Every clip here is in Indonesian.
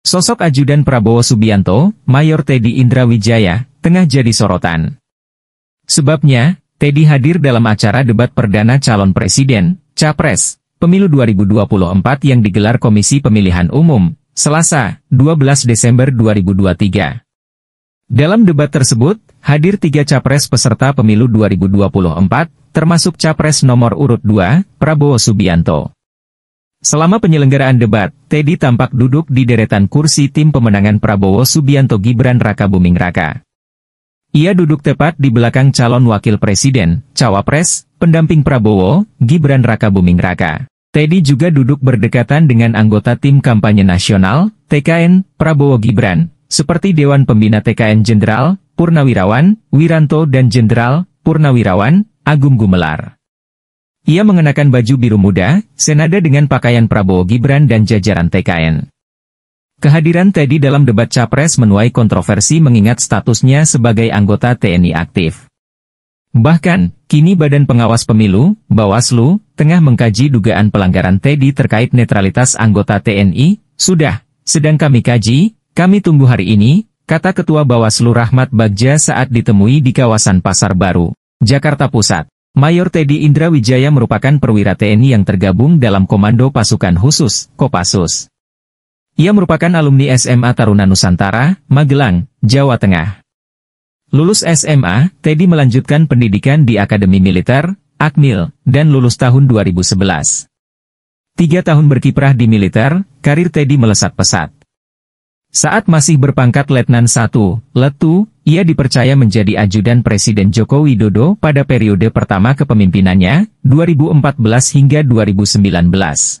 Sosok ajudan Prabowo Subianto, Mayor Teddy Indrawijaya, tengah jadi sorotan. Sebabnya, Teddy hadir dalam acara debat perdana calon presiden, Capres, Pemilu 2024 yang digelar Komisi Pemilihan Umum, Selasa, 12 Desember 2023. Dalam debat tersebut, hadir tiga capres peserta pemilu 2024, termasuk capres nomor urut 2, Prabowo Subianto. Selama penyelenggaraan debat, Teddy tampak duduk di deretan kursi tim pemenangan Prabowo Subianto Gibran Raka Buming Raka. Ia duduk tepat di belakang calon wakil presiden, cawapres, pendamping Prabowo, Gibran Raka Buming Raka. Teddy juga duduk berdekatan dengan anggota tim kampanye nasional, TKN, Prabowo Gibran, seperti Dewan Pembina TKN Jenderal, Purnawirawan, Wiranto dan Jenderal, Purnawirawan, Agung Gumelar. Ia mengenakan baju biru muda, senada dengan pakaian Prabowo Gibran dan jajaran TKN. Kehadiran Teddy dalam debat Capres menuai kontroversi mengingat statusnya sebagai anggota TNI aktif. Bahkan, kini Badan Pengawas Pemilu, Bawaslu, tengah mengkaji dugaan pelanggaran Teddy terkait netralitas anggota TNI, sudah, sedang kami kaji, kami tunggu hari ini, kata Ketua Bawaslu Rahmat Bagja saat ditemui di kawasan Pasar Baru, Jakarta Pusat. Mayor Teddy Indra Wijaya merupakan perwira TNI yang tergabung dalam Komando Pasukan Khusus, Kopassus. Ia merupakan alumni SMA Taruna Nusantara, Magelang, Jawa Tengah. Lulus SMA, Teddy melanjutkan pendidikan di Akademi Militer, Akmil, dan lulus tahun 2011. Tiga tahun berkiprah di militer, karir Teddy melesat pesat. Saat masih berpangkat Letnan 1, Letu, ia dipercaya menjadi ajudan Presiden Joko Widodo pada periode pertama kepemimpinannya, 2014 hingga 2019.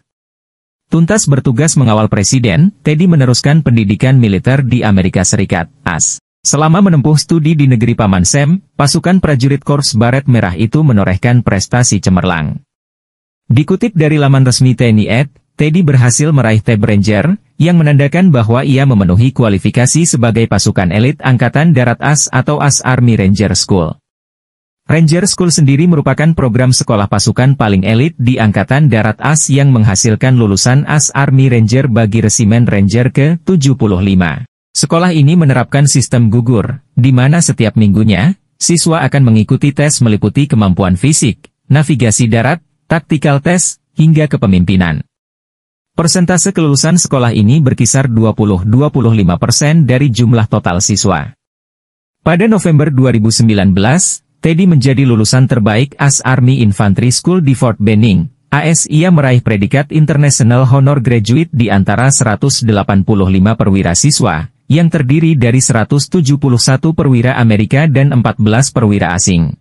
Tuntas bertugas mengawal Presiden, Teddy meneruskan pendidikan militer di Amerika Serikat, AS. Selama menempuh studi di negeri Paman Sam, pasukan prajurit Korps Baret Merah itu menorehkan prestasi cemerlang. Dikutip dari laman resmi TNI Ed, Teddy berhasil meraih Tab Ranger, yang menandakan bahwa ia memenuhi kualifikasi sebagai pasukan elit Angkatan Darat AS atau AS Army Ranger School. Ranger School sendiri merupakan program sekolah pasukan paling elit di Angkatan Darat AS yang menghasilkan lulusan AS Army Ranger bagi Resimen Ranger ke-75. Sekolah ini menerapkan sistem gugur, di mana setiap minggunya, siswa akan mengikuti tes meliputi kemampuan fisik, navigasi darat, taktikal tes, hingga kepemimpinan. Persentase kelulusan sekolah ini berkisar 20-25% persen dari jumlah total siswa. Pada November 2019, Teddy menjadi lulusan terbaik AS Army Infantry School di Fort Benning, AS ia meraih predikat International Honor Graduate di antara 185 perwira siswa, yang terdiri dari 171 perwira Amerika dan 14 perwira asing.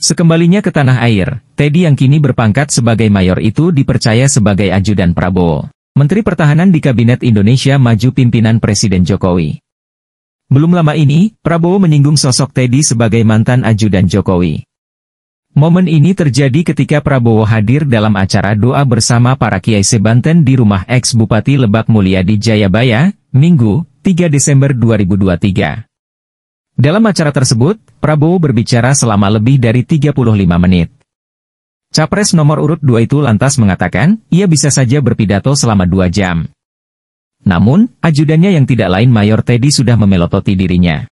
Sekembalinya ke tanah air, Teddy yang kini berpangkat sebagai mayor itu dipercaya sebagai ajudan Prabowo. Menteri Pertahanan di Kabinet Indonesia Maju pimpinan Presiden Jokowi. Belum lama ini, Prabowo menyinggung sosok Teddy sebagai mantan ajudan Jokowi. Momen ini terjadi ketika Prabowo hadir dalam acara doa bersama para kiai sebanten di rumah ex-Bupati Lebak Mulia di Jayabaya, Minggu, 3 Desember 2023. Dalam acara tersebut, Prabowo berbicara selama lebih dari 35 menit. Capres nomor urut 2 itu lantas mengatakan, ia bisa saja berpidato selama 2 jam. Namun, ajudannya yang tidak lain Mayor Teddy sudah memelototi dirinya.